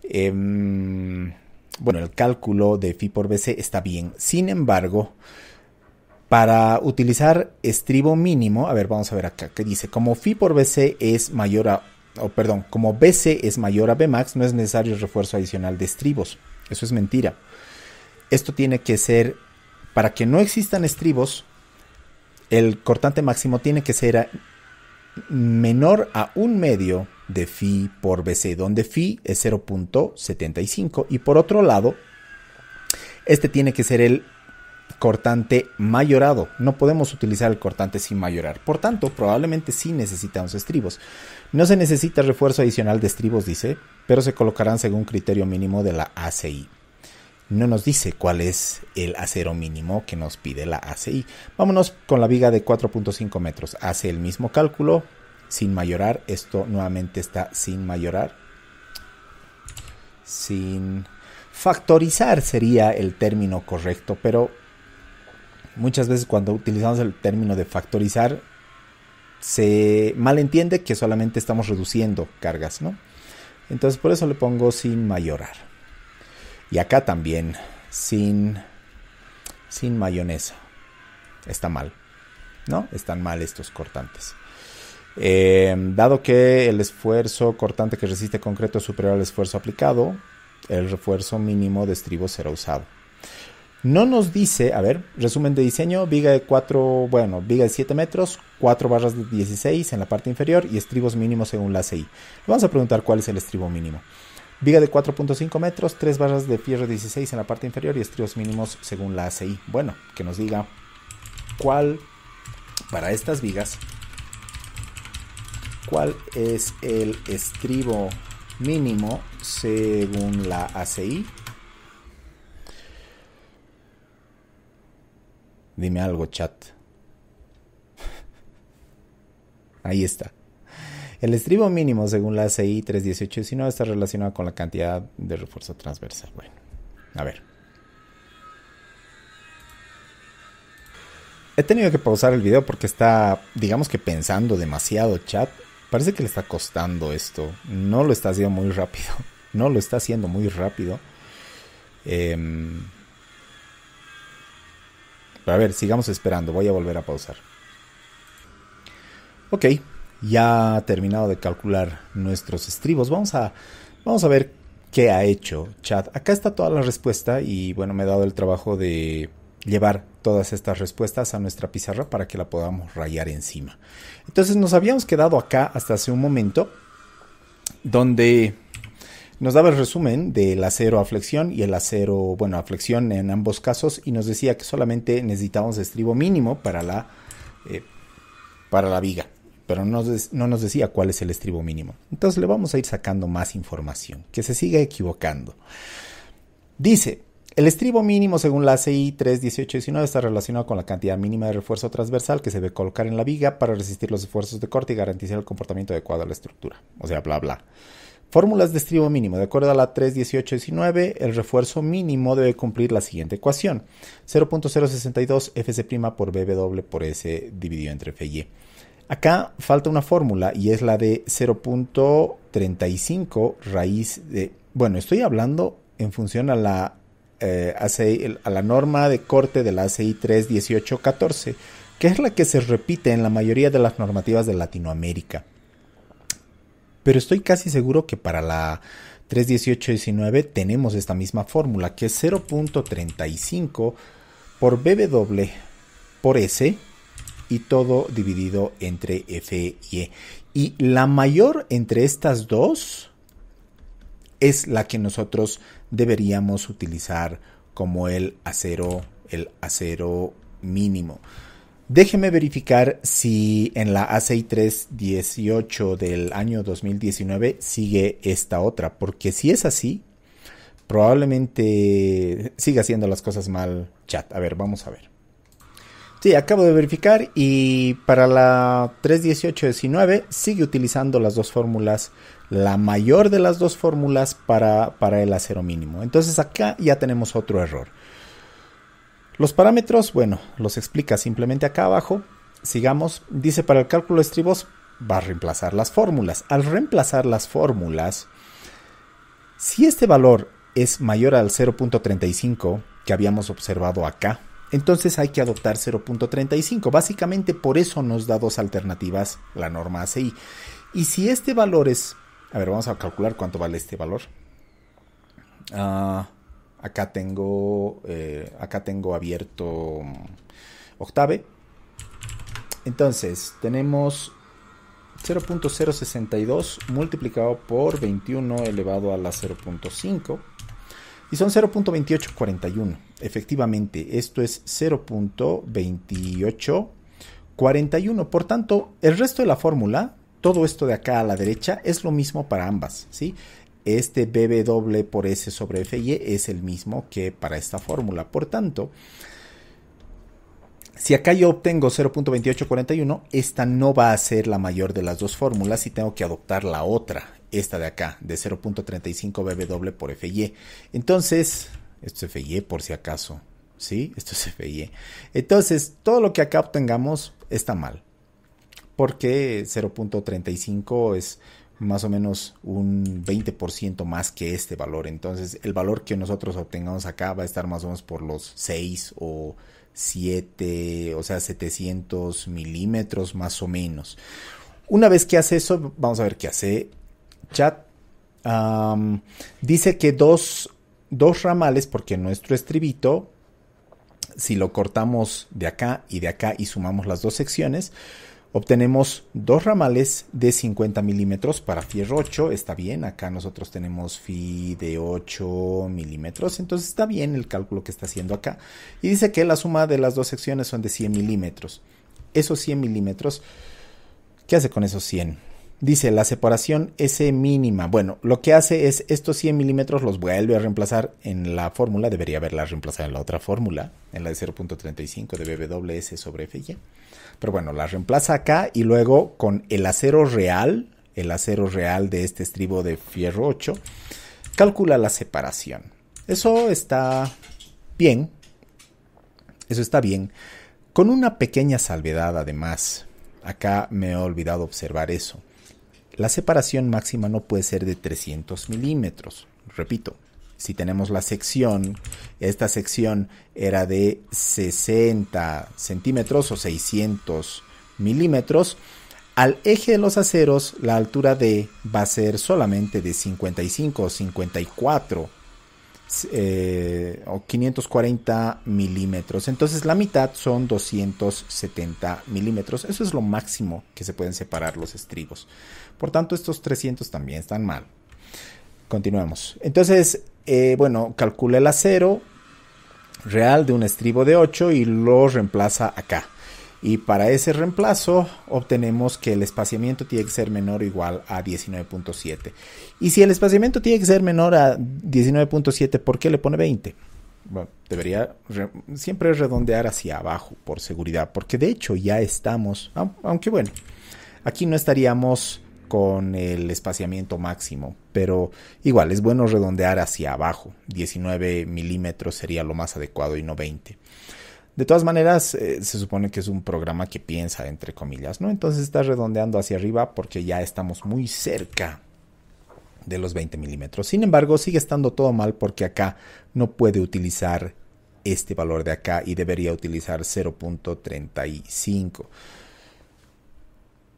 Em, bueno, el cálculo de phi por BC está bien. Sin embargo, para utilizar estribo mínimo, a ver, vamos a ver acá qué dice, como phi por BC es mayor a, o perdón, como BC es mayor a Bmax, no es necesario el refuerzo adicional de estribos. Eso es mentira. Esto tiene que ser, para que no existan estribos, el cortante máximo tiene que ser menor a un medio de phi por BC, donde phi es 0.75. Y por otro lado, este tiene que ser el cortante mayorado. No podemos utilizar el cortante sin mayorar. Por tanto, probablemente sí necesitamos estribos. No se necesita refuerzo adicional de estribos, dice, pero se colocarán según criterio mínimo de la ACI no nos dice cuál es el acero mínimo que nos pide la ACI. Vámonos con la viga de 4.5 metros. Hace el mismo cálculo sin mayorar. Esto nuevamente está sin mayorar. Sin factorizar sería el término correcto, pero muchas veces cuando utilizamos el término de factorizar se malentiende que solamente estamos reduciendo cargas, ¿no? Entonces por eso le pongo sin mayorar. Y acá también, sin, sin mayonesa. Está mal. ¿No? Están mal estos cortantes. Em, dado que el esfuerzo cortante que resiste concreto es superior al esfuerzo aplicado, el refuerzo mínimo de estribo será usado. No nos dice, a ver, resumen de diseño, viga de 4, bueno, viga de 7 metros, 4 barras de 16 en la parte inferior y estribos mínimos según la CI. Vamos a preguntar cuál es el estribo mínimo. Viga de 4.5 metros, 3 barras de fierro 16 en la parte inferior y estribos mínimos según la ACI. Bueno, que nos diga cuál para estas vigas, cuál es el estribo mínimo según la ACI. Dime algo, chat. (laughs) Ahí está. El estribo mínimo, según la CI 318 no está relacionado con la cantidad de refuerzo transversal. Bueno, a ver. He tenido que pausar el video porque está, digamos que pensando demasiado chat. Parece que le está costando esto. No lo está haciendo muy rápido. (laughs) No lo está haciendo muy rápido. Em, a ver, sigamos esperando. Voy a volver a pausar. Ok ya ha terminado de calcular nuestros estribos. Vamos a, vamos a ver qué ha hecho chat. Acá está toda la respuesta y bueno, me he dado el trabajo de llevar todas estas respuestas a nuestra pizarra para que la podamos rayar encima. Entonces nos habíamos quedado acá hasta hace un momento donde nos daba el resumen del acero a flexión y el acero, bueno, a flexión en ambos casos y nos decía que solamente necesitábamos estribo mínimo para la, eh, para la viga pero no nos, decía cuál es el estribo mínimo. Entonces le vamos a ir sacando más información, que se siga equivocando. Dice, el estribo mínimo según la CI 31819 está relacionado con la cantidad mínima de refuerzo transversal que se debe colocar en la viga para resistir los esfuerzos de corte y garantizar el comportamiento adecuado a la estructura. O sea, bla, bla. Fórmulas de estribo mínimo. De acuerdo a la 31819, el refuerzo mínimo debe cumplir la siguiente ecuación. 0.062 Fc' por BW por S dividido entre F y. E. Acá falta una fórmula y es la de 0.35 raíz de... Bueno, estoy hablando en función a la, eh, a la norma de corte de la ACI 31814, que es la que se repite en la mayoría de las normativas de Latinoamérica. Pero estoy casi seguro que para la 31819 tenemos esta misma fórmula, que es 0.35 por BW por S y todo dividido entre F y E. Y la mayor entre estas dos es la que nosotros deberíamos utilizar como el acero, el acero mínimo. Déjeme verificar si en la ACI 318 del año 2019 sigue esta otra, porque si es así, probablemente siga haciendo las cosas mal chat. A ver, vamos a ver acabo de verificar y para la 318-19 sigue utilizando las dos fórmulas, la mayor de las dos fórmulas para, para el acero mínimo. Entonces acá ya tenemos otro error. Los parámetros, bueno, los explica simplemente acá abajo. Sigamos, dice para el cálculo de estribos va a reemplazar las fórmulas. Al reemplazar las fórmulas, si este valor es mayor al 0.35 que habíamos observado acá, entonces hay que adoptar 0.35. Básicamente por eso nos da dos alternativas la norma ACI. Y si este valor es... A ver, vamos a calcular cuánto vale este valor. Ah, acá, tengo, eh, acá tengo abierto Octave. Entonces, tenemos 0.062 multiplicado por 21 elevado a la 0.5. Y son 0.2841. Efectivamente, esto es 0.2841. Por tanto, el resto de la fórmula, todo esto de acá a la derecha, es lo mismo para ambas, ¿sí? Este BB por S sobre FY e es el mismo que para esta fórmula. Por tanto, si acá yo obtengo 0.2841, esta no va a ser la mayor de las dos fórmulas y tengo que adoptar la otra, esta de acá, de 0.35 BW por FY. E. Entonces, esto es FIE por si acaso. ¿Sí? Esto es FIE. Entonces, todo lo que acá obtengamos está mal. Porque 0.35 es más o menos un 20% más que este valor. Entonces, el valor que nosotros obtengamos acá va a estar más o menos por los 6 o 7, o sea, 700 milímetros más o menos. Una vez que hace eso, vamos a ver qué hace chat. dice que dos dos ramales porque nuestro estribito, si lo cortamos de acá y de acá y sumamos las dos secciones, obtenemos dos ramales de 50 milímetros para fierro 8, está bien, acá nosotros tenemos fi de 8 milímetros, entonces está bien el cálculo que está haciendo acá. Y dice que la suma de las dos secciones son de 100 milímetros. Esos 100 milímetros, ¿qué hace con esos 100? Dice, la separación es mínima. Bueno, lo que hace es estos 100 milímetros los vuelve a reemplazar en la fórmula. Debería haberla reemplazado en la otra fórmula, en la de 0.35 de BWS sobre FY. Pero bueno, la reemplaza acá y luego con el acero real, el acero real de este estribo de fierro 8, calcula la separación. Eso está bien. Eso está bien. Con una pequeña salvedad además. Acá me he olvidado observar eso la separación máxima no puede ser de 300 milímetros. Repito, si tenemos la sección, esta sección era de 60 centímetros o 600 milímetros, al eje de los aceros la altura D va a ser solamente de 55 o 54 eh, o 540 milímetros. Entonces la mitad son 270 milímetros. Eso es lo máximo que se pueden separar los estribos. Por tanto, estos 300 también están mal. Continuamos. Entonces, eh, bueno, calcula el acero real de un estribo de 8 y lo reemplaza acá. Y para ese reemplazo obtenemos que el espaciamiento tiene que ser menor o igual a 19.7. Y si el espaciamiento tiene que ser menor a 19.7, ¿por qué le pone 20? Bueno, debería siempre redondear hacia abajo por seguridad, porque de hecho ya estamos, aunque bueno, aquí no estaríamos con el espaciamiento máximo, pero igual es bueno redondear hacia abajo, 19 milímetros sería lo más adecuado y no 20. De todas maneras, eh, se supone que es un programa que piensa, entre comillas, ¿no? Entonces está redondeando hacia arriba porque ya estamos muy cerca de los 20 milímetros. Sin embargo, sigue estando todo mal porque acá no puede utilizar este valor de acá y debería utilizar 0.35.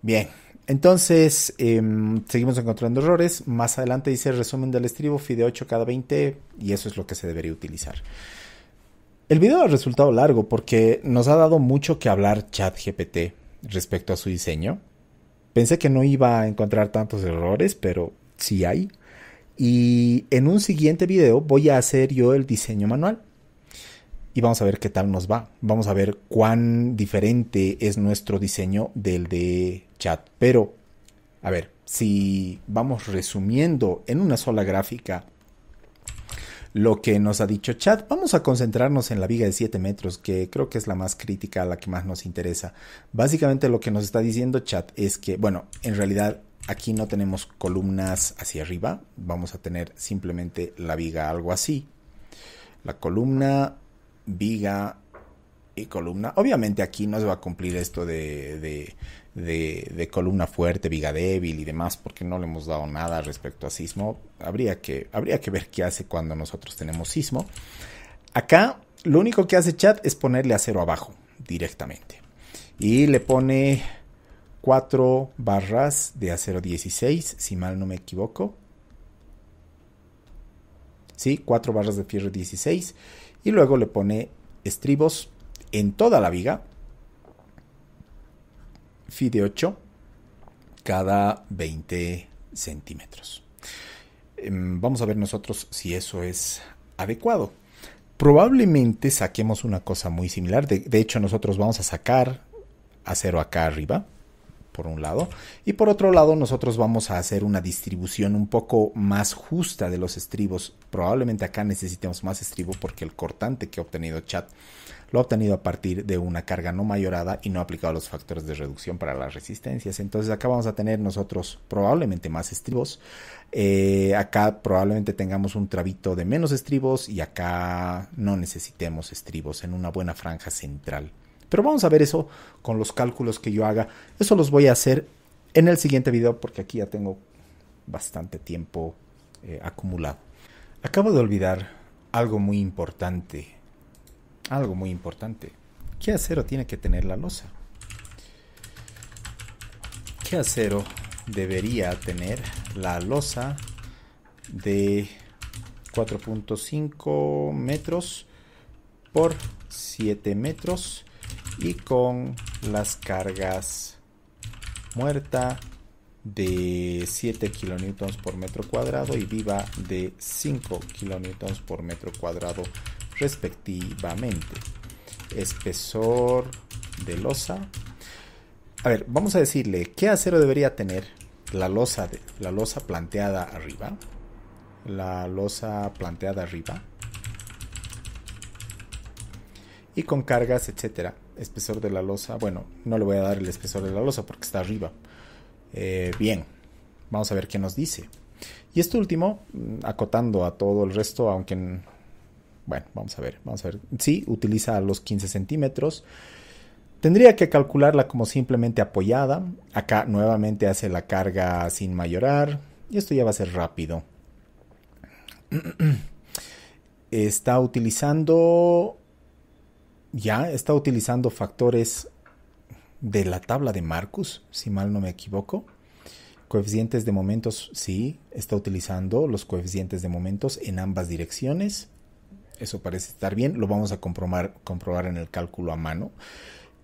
Bien, entonces em, seguimos encontrando errores. Más adelante dice resumen del estribo, FIDE 8 cada 20 y eso es lo que se debería utilizar. El video ha resultado largo porque nos ha dado mucho que hablar ChatGPT respecto a su diseño. Pensé que no iba a encontrar tantos errores, pero sí hay. Y en un siguiente video voy a hacer yo el diseño manual. Y vamos a ver qué tal nos va. Vamos a ver cuán diferente es nuestro diseño del de chat. Pero, a ver, si vamos resumiendo en una sola gráfica lo que nos ha dicho Chat, Vamos a concentrarnos en la viga de 7 metros, que creo que es la más crítica, la que más nos interesa. Básicamente lo que nos está diciendo Chad es que, bueno, en realidad aquí no tenemos columnas hacia arriba, vamos a tener simplemente la viga algo así. La columna, viga, y columna. Obviamente aquí no se va a cumplir esto de, columna fuerte, viga débil y demás, porque no le hemos dado nada respecto a sismo. Habría que, habría que ver qué hace cuando nosotros tenemos sismo. Acá lo único que hace chat es ponerle acero abajo directamente. Y le pone 4 barras de acero 16, si mal no me equivoco. Sí, 4 barras de fierro 16. Y luego le pone estribos en toda la viga, fide 8 cada 20 centímetros. Em, vamos a ver nosotros si eso es adecuado. Probablemente saquemos una cosa muy similar. De, hecho, nosotros vamos a sacar acero acá arriba, por un lado. Y por otro lado, nosotros vamos a hacer una distribución un poco más justa de los estribos. Probablemente acá necesitemos más estribo porque el cortante que ha obtenido chat lo obtenido a partir de una carga no mayorada y no aplicado los factores de reducción para las resistencias. Entonces acá vamos a tener nosotros probablemente más estribos, eh, acá probablemente tengamos un trabito de menos estribos y acá no necesitemos estribos en una buena franja central. Pero vamos a ver eso con los cálculos que yo haga. Eso los voy a hacer en el siguiente video porque aquí ya tengo bastante tiempo eh, acumulado. Acabo de olvidar algo muy importante algo muy importante. ¿Qué acero tiene que tener la losa? ¿Qué acero debería tener la losa de 4.5 metros por 7 metros y con las cargas muerta de 7 kilonewtons por metro cuadrado y viva de 5 kilonewtons por metro cuadrado respectivamente. Espesor de losa. A ver, vamos a decirle qué acero debería tener la losa, de, la losa planteada arriba. La losa planteada arriba. Y con cargas, etcétera. Espesor de la losa. Bueno, no le voy a dar el espesor de la losa porque está arriba. Eh, bien, vamos a ver qué nos dice. Y esto último, mm, acotando a todo el resto, aunque bueno, vamos a ver, vamos a ver. Sí, utiliza los 15 centímetros. Tendría que calcularla como simplemente apoyada. Acá nuevamente hace la carga sin mayorar. Y esto ya va a ser rápido. (clears throat) Está utilizando... Ya, está utilizando factores de la tabla de Marcus, si mal no me equivoco. Coeficientes de momentos, sí, está utilizando los coeficientes de momentos en ambas direcciones. Eso parece estar bien. Lo vamos a comprobar, comprobar en el cálculo a mano.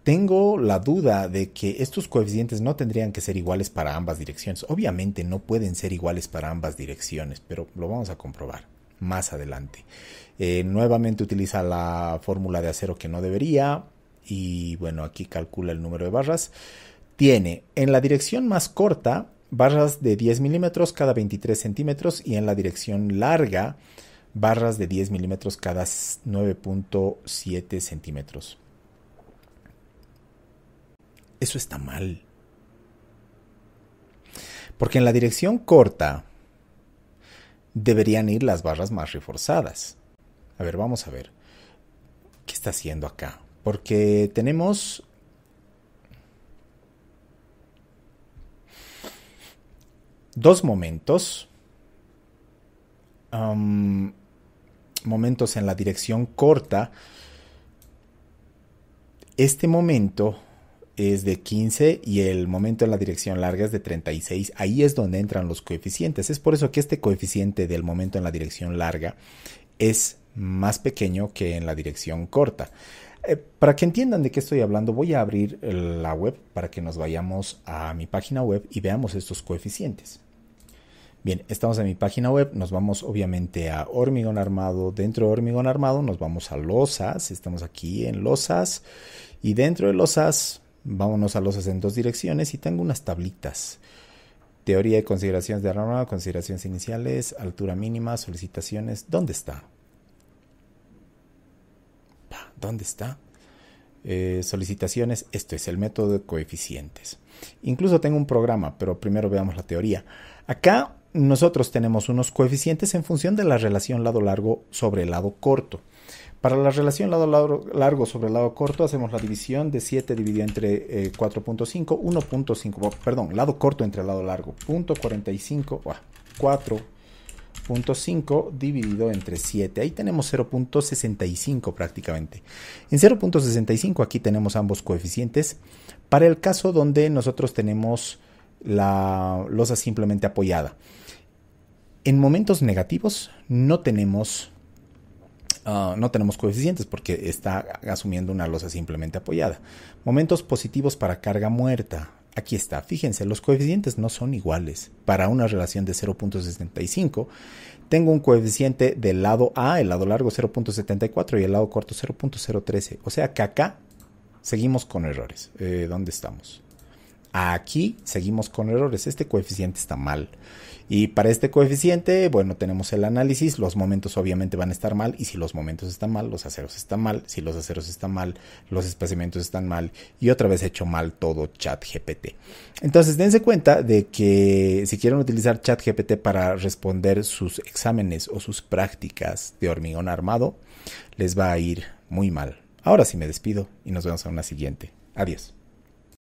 Tengo la duda de que estos coeficientes no tendrían que ser iguales para ambas direcciones. Obviamente no pueden ser iguales para ambas direcciones, pero lo vamos a comprobar más adelante. Eh, nuevamente utiliza la fórmula de acero que no debería y bueno, aquí calcula el número de barras. Tiene en la dirección más corta barras de 10 milímetros cada 23 centímetros y en la dirección larga barras de 10 milímetros cada 9.7 centímetros. Eso está mal. Porque en la dirección corta deberían ir las barras más reforzadas. A ver, vamos a ver. ¿Qué está haciendo acá? Porque tenemos... Dos momentos. Um, momentos en la dirección corta, este momento es de 15 y el momento en la dirección larga es de 36. Ahí es donde entran los coeficientes. Es por eso que este coeficiente del momento en la dirección larga es más pequeño que en la dirección corta. Eh, para que entiendan de qué estoy hablando, voy a abrir la web para que nos vayamos a mi página web y veamos estos coeficientes. Bien, estamos en mi página web, nos vamos obviamente a hormigón armado, dentro de hormigón armado nos vamos a losas, estamos aquí en losas y dentro de losas vámonos a losas en dos direcciones y tengo unas tablitas. Teoría de consideraciones de armado, consideraciones iniciales, altura mínima, solicitaciones, ¿dónde está? ¿Dónde está? Eh, solicitaciones, esto es el método de coeficientes. Incluso tengo un programa, pero primero veamos la teoría. Acá nosotros tenemos unos coeficientes en función de la relación lado largo sobre el lado corto. Para la relación lado largo sobre el lado corto hacemos la división de 7 dividido entre 4.5, eh, 1.5, perdón, lado corto entre el lado largo, 4.5 dividido entre 7. Ahí tenemos 0.65 prácticamente. En 0.65 aquí tenemos ambos coeficientes. Para el caso donde nosotros tenemos la losa simplemente apoyada. En momentos negativos no tenemos, ah, no tenemos coeficientes porque está asumiendo una losa simplemente apoyada. Momentos positivos para carga muerta. Aquí está, fíjense, los coeficientes no son iguales. Para una relación de 0.65, tengo un coeficiente del lado A, el lado largo 0.74 y el lado corto 0.013. O sea que acá seguimos con errores. Eh, ¿Dónde estamos? Aquí seguimos con errores. Este coeficiente está mal. Y para este coeficiente, bueno, tenemos el análisis, los momentos obviamente van a estar mal, y si los momentos están mal, los aceros están mal, si los aceros están mal, los espaciamientos están mal, y otra vez he hecho mal todo ChatGPT. Entonces, dense cuenta de que si quieren utilizar ChatGPT para responder sus exámenes o sus prácticas de hormigón armado, les va a ir muy mal. Ahora sí me despido y nos vemos en una siguiente. Adiós.